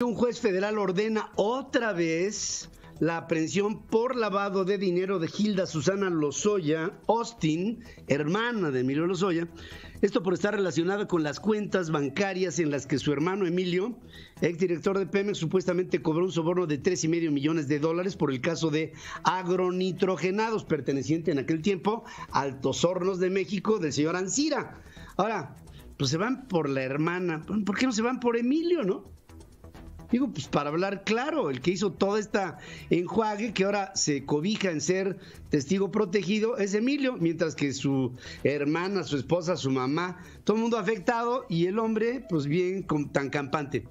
Un juez federal ordena otra vez la aprehensión por lavado de dinero de Gilda Susana Lozoya Austin, hermana de Emilio Lozoya. Esto por estar relacionado con las cuentas bancarias en las que su hermano Emilio, exdirector de Pemex, supuestamente cobró un soborno de tres y medio millones de dólares por el caso de agronitrogenados, perteneciente en aquel tiempo a Altos Hornos de México del señor Ancira. Ahora, pues se van por la hermana. ¿Por qué no se van por Emilio, no? Digo, pues para hablar claro, el que hizo toda esta enjuague que ahora se cobija en ser testigo protegido es Emilio, mientras que su hermana, su esposa, su mamá, todo el mundo afectado y el hombre, pues bien tan campante.